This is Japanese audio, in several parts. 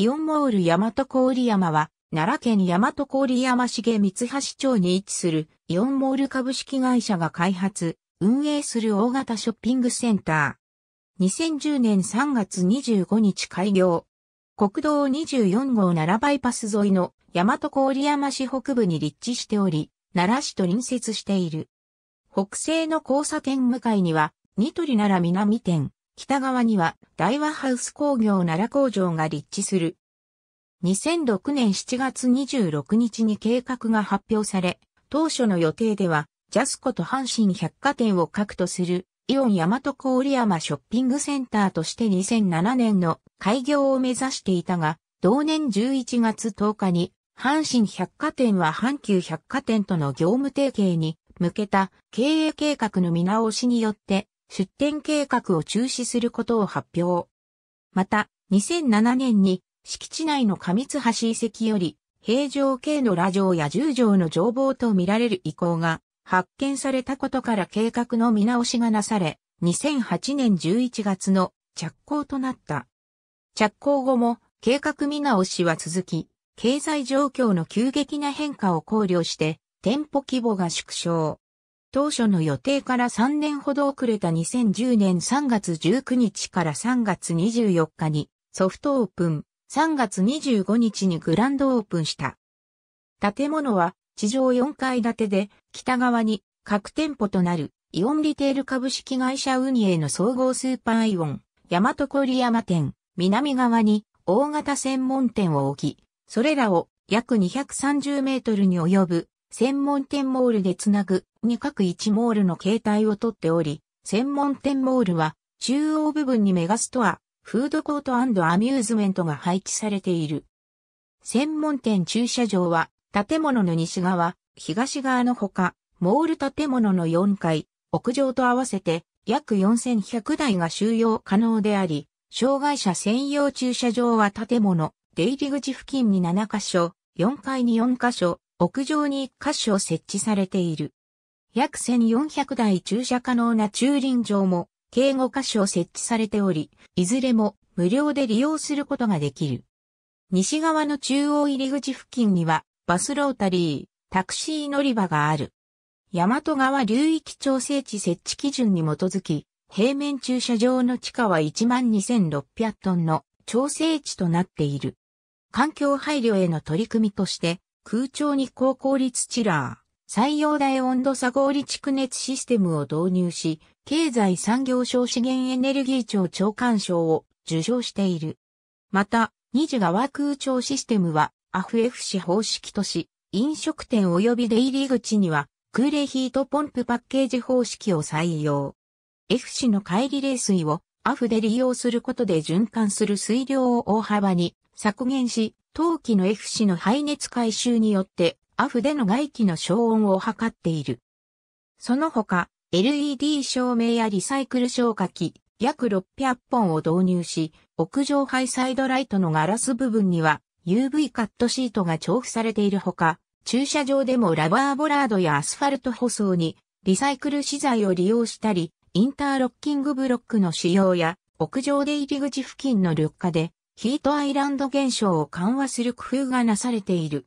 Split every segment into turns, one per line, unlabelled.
イオンモール大和郡山は、奈良県大和郡山市毛三橋町に位置するイオンモール株式会社が開発、運営する大型ショッピングセンター。2010年3月25日開業。国道24号奈良バイパス沿いの大和郡山市北部に立地しており、奈良市と隣接している。北西の交差点向かいには、ニトリ奈良南店、北側には大和ハウス工業奈良工場が立地する。2006年7月26日に計画が発表され、当初の予定では、ジャスコと阪神百貨店を核とするイオン大和郡山ショッピングセンターとして2007年の開業を目指していたが、同年11月10日に、阪神百貨店は阪急百貨店との業務提携に向けた経営計画の見直しによって出店計画を中止することを発表。また、2007年に敷地内の上津橋遺跡より平城系の羅城や十条の城防と見られる遺構が発見されたことから計画の見直しがなされ、2008年11月の着工となった。着工後も計画見直しは続き、経済状況の急激な変化を考慮して、店舗規模が縮小。当初の予定から3年ほど遅れた2010年3月19日から3月24日にソフトオープン、3月25日にグランドオープンした。建物は地上4階建てで北側に各店舗となるイオンリテール株式会社ウニエの総合スーパーイオン、大和郡山店、南側に大型専門店を置き、それらを約230メートルに及ぶ専門店モールでつなぐに各1モールの形態をとっており、専門店モールは中央部分にメガストア、フードコートアミューズメントが配置されている。専門店駐車場は建物の西側、東側のほか、モール建物の4階、屋上と合わせて約4100台が収容可能であり、障害者専用駐車場は建物、出入り口付近に7カ所、4階に4カ所、屋上に1箇所設置されている。約1400台駐車可能な駐輪場も計5箇所設置されており、いずれも無料で利用することができる。西側の中央入り口付近にはバスロータリー、タクシー乗り場がある。大和川流域調整地設置基準に基づき、平面駐車場の地下は12,600トンの調整地となっている。環境配慮への取り組みとして、空調に高効率チラー、採用大温度差合理蓄熱システムを導入し、経済産業省資源エネルギー庁長官賞を受賞している。また、二次側空調システムはアフ f c 方式とし、飲食店及び出入り口には空冷ヒートポンプパッケージ方式を採用。FC の帰り冷水をアフで利用することで循環する水量を大幅に削減し、陶器の F 氏の排熱回収によって、アフでの外気の消音を図っている。その他、LED 照明やリサイクル消火器、約600本を導入し、屋上ハイサイドライトのガラス部分には UV カットシートが重布されているほか、駐車場でもラバーボラードやアスファルト舗装にリサイクル資材を利用したり、インターロッキングブロックの使用や、屋上出入り口付近の緑化でヒートアイランド現象を緩和する工夫がなされている。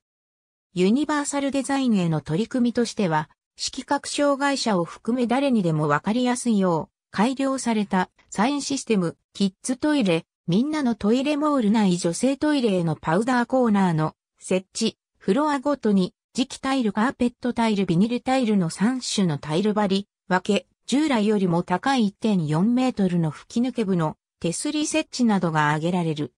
ユニバーサルデザインへの取り組みとしては、色覚障害者を含め誰にでもわかりやすいよう、改良されたサインシステム、キッズトイレ、みんなのトイレモール内女性トイレへのパウダーコーナーの設置、フロアごとに、磁気タイル、カーペットタイル、ビニルタイルの3種のタイル張り、分け、従来よりも高い1.4メートルの吹き抜け部の手すり設置などが挙げられる。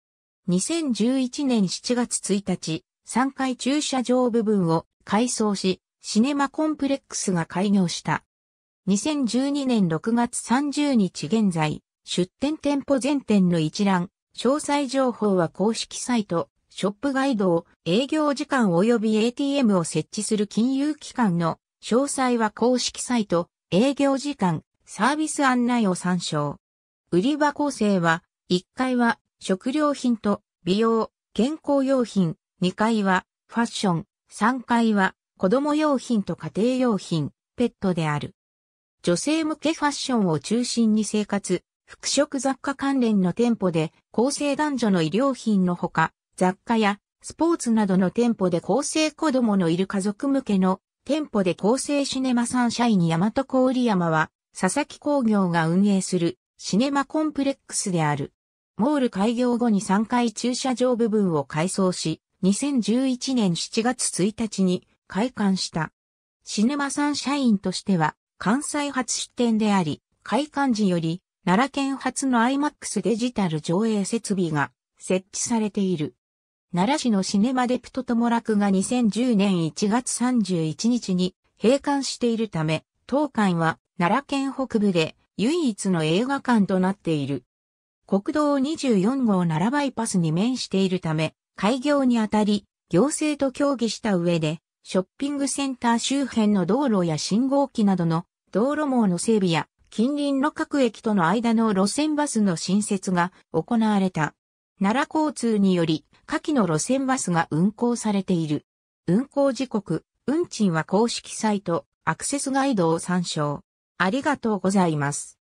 2011年7月1日、3階駐車場部分を改装し、シネマコンプレックスが開業した。2012年6月30日現在、出店店舗全店の一覧、詳細情報は公式サイト、ショップガイドを営業時間及び ATM を設置する金融機関の詳細は公式サイト、営業時間、サービス案内を参照。売り場構成は、1階は食料品と美容、健康用品、2階はファッション、3階は子供用品と家庭用品、ペットである。女性向けファッションを中心に生活、服飾雑貨関連の店舗で構成男女の衣料品のほか、雑貨やスポーツなどの店舗で構成子供のいる家族向けの店舗で構成シネマサンシャイン大和郡山は佐々木工業が運営するシネマコンプレックスである。モール開業後に3階駐車場部分を改装し、2011年7月1日に開館した。シネマサンシャインとしては関西初出店であり、開館時より奈良県初の IMAX デジタル上映設備が設置されている。奈良市のシネマデプトらくが2010年1月31日に閉館しているため、当館は奈良県北部で唯一の映画館となっている。国道24号奈良バイパスに面しているため、開業にあたり、行政と協議した上で、ショッピングセンター周辺の道路や信号機などの道路網の整備や近隣の各駅との間の路線バスの新設が行われた。奈良交通により下記の路線バスが運行されている。運行時刻、運賃は公式サイト、アクセスガイドを参照。ありがとうございます。